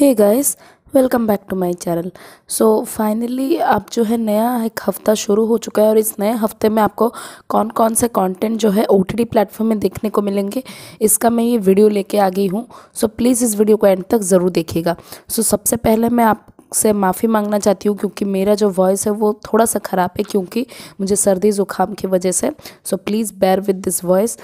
hey guys welcome back to my channel so finally अब जो है नया एक हफ्ता शुरू हो चुका है और इस नए हफ्ते में आपको कौन कौन से कंटेंट जो है ओ टी प्लेटफॉर्म में देखने को मिलेंगे इसका मैं ये वीडियो लेके आ गई हूँ सो so, प्लीज़ इस वीडियो को एंड तक ज़रूर देखिएगा सो so, सबसे पहले मैं आप से माफ़ी मांगना चाहती हूँ क्योंकि मेरा जो वॉइस है वो थोड़ा सा ख़राब है क्योंकि मुझे सर्दी ज़ुकाम की वजह से so please bear with this voice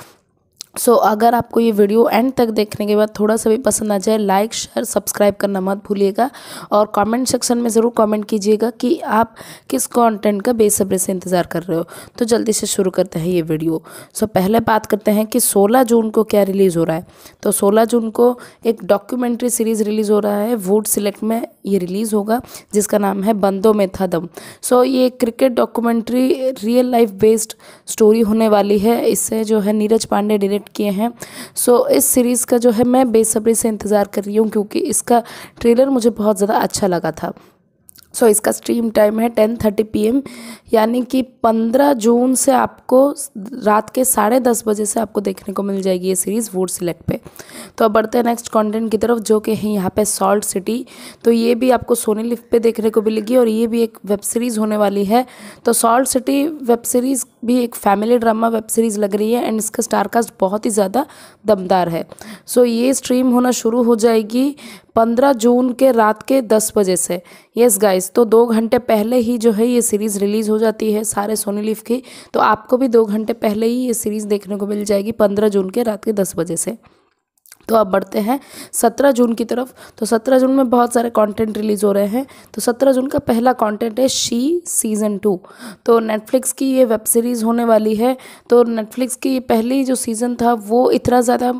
so so, अगर आपको ये वीडियो एंड तक देखने के बाद थोड़ा सा भी पसंद आ जाए लाइक शेयर सब्सक्राइब करना मत भूलिएगा और कमेंट सेक्शन में ज़रूर कमेंट कीजिएगा कि आप किस कंटेंट का बेसब्री से इंतज़ार कर रहे हो तो जल्दी से शुरू करते हैं ये वीडियो सो so, पहले बात करते हैं कि 16 जून को क्या रिलीज़ हो रहा है तो 16 जून को एक डॉक्यूमेंट्री सीरीज़ रिलीज़ हो रहा है वूड सिलेक्ट में ये रिलीज़ होगा जिसका नाम है बंदो में था दम सो ये cricket documentary real life based story होने वाली है इससे जो है नीरज पांडे डायरेक्ट किए हैं सो so, इस सीरीज़ का जो है मैं बेसब्री से इंतज़ार कर रही हूँ क्योंकि इसका ट्रेलर मुझे बहुत ज़्यादा अच्छा लगा था सो इसका स्ट्रीम टाइम है टेन थर्टी पी यानी कि पंद्रह जून से आपको रात के साढ़े दस बजे से आपको देखने को मिल जाएगी ये सीरीज़ वोट सिलेक्ट पे तो अब बढ़ते हैं नेक्स्ट कंटेंट की तरफ जो कि है यहाँ पे सॉल्ट सिटी तो ये भी आपको सोनी लिफ्ट पे देखने को मिलेगी और ये भी एक वेब सीरीज़ होने वाली है तो सॉल्ट सिटी वेब सीरीज़ भी एक फैमिली ड्रामा वेब सीरीज़ लग रही है एंड इसका स्टारकास्ट बहुत ही ज़्यादा दमदार है सो so, ये स्ट्रीम होना शुरू हो जाएगी पंद्रह जून के रात के दस बजे से यस गाइस तो दो घंटे पहले ही जो है ये सीरीज़ रिलीज़ हो जाती है सारे सोनी लिफ की तो आपको भी दो घंटे पहले ही ये सीरीज़ देखने को मिल जाएगी पंद्रह जून के रात के दस बजे से तो अब बढ़ते हैं सत्रह जून की तरफ तो सत्रह जून में बहुत सारे कंटेंट रिलीज़ हो रहे हैं तो सत्रह जून का पहला कंटेंट है शी सीज़न टू तो नेटफ्लिक्स की ये वेब सीरीज़ होने वाली है तो नेटफ्लिक्स की पहली जो सीज़न था वो इतना ज़्यादा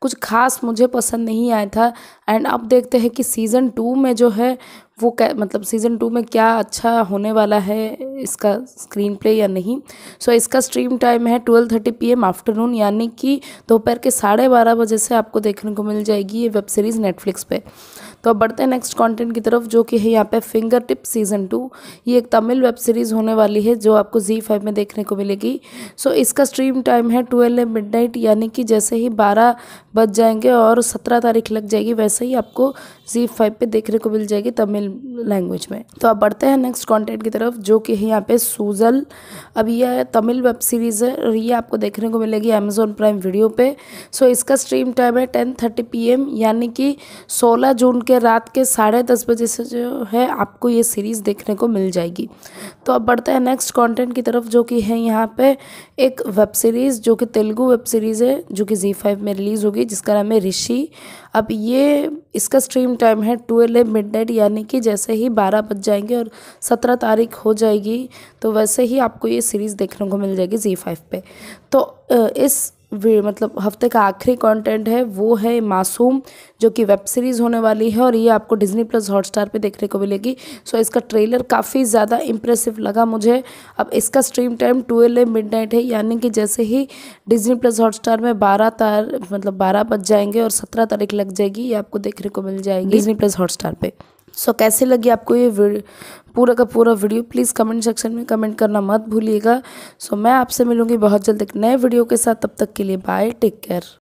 कुछ खास मुझे पसंद नहीं आया था एंड अब देखते हैं कि सीज़न टू में जो है वो क्या मतलब सीज़न टू में क्या अच्छा होने वाला है इसका स्क्रीन प्ले या नहीं सो so, इसका स्ट्रीम टाइम है twelve thirty P M afternoon यानी कि दोपहर के साढ़े बारह बजे से आपको देखने को मिल जाएगी ये वेब सीरीज़ नेटफ्लिक्स पे तो अब बढ़ते हैं नेक्स्ट कंटेंट की तरफ जो कि है यहाँ पे फिंगर टिप सीज़न टू ये एक तमिल वेब सीरीज़ होने वाली है जो आपको जी फाइव में देखने को मिलेगी सो इसका स्ट्रीम टाइम है ट्वेल्व मिड नाइट यानी कि जैसे ही बारह बज जाएंगे और सत्रह तारीख लग जाएगी वैसे ही आपको जी फाइव पर देखने को मिल जाएगी तमिल लैंग्वेज में तो अब बढ़ते हैं नेक्स्ट कॉन्टेंट की तरफ जो कि है यहाँ पे सूजल अब यह तमिल वेब सीरीज़ है और ये आपको देखने को मिलेगी अमेजोन प्राइम वीडियो पे सो इसका स्ट्रीम टाइम है टेन थर्टी पी यानी कि सोलह जून के रात के साढ़े दस बजे से जो है आपको ये सीरीज़ देखने को मिल जाएगी तो अब बढ़ते हैं नेक्स्ट कंटेंट की तरफ जो कि है यहाँ पे एक वेब सीरीज़ जो कि तेलुगु वेब सीरीज़ है जो कि जी फाइव में रिलीज़ होगी जिसका नाम है ऋषि अब ये इसका स्ट्रीम टाइम है ट्वेल्व मिड नाइट यानी कि जैसे ही बारह बज जाएंगे और सत्रह तारीख हो जाएगी तो वैसे ही आपको ये सीरीज़ देखने को मिल जाएगी जी फाइव तो इस मतलब हफ्ते का आखिरी कंटेंट है वो है मासूम जो कि वेब सीरीज़ होने वाली है और ये आपको डिज्नी प्लस हॉटस्टार पे देखने को मिलेगी सो इसका ट्रेलर काफ़ी ज़्यादा इम्प्रेसिव लगा मुझे अब इसका stream time twelve midnight है यानी कि जैसे ही डिज्नी प्लस हॉटस्टार में बारह तार मतलब बारह बज जाएंगे और सत्रह तारीख लग जाएगी ये आपको देखने को मिल जाएगी डिज्नी प्लस हॉटस्टार पर सो कैसे लगी आपको ये पूरा का पूरा वीडियो प्लीज़ कमेंट सेक्शन में कमेंट करना मत भूलिएगा सो so, मैं आपसे मिलूँगी बहुत जल्द एक नए वीडियो के साथ तब तक के लिए बाय टेक केयर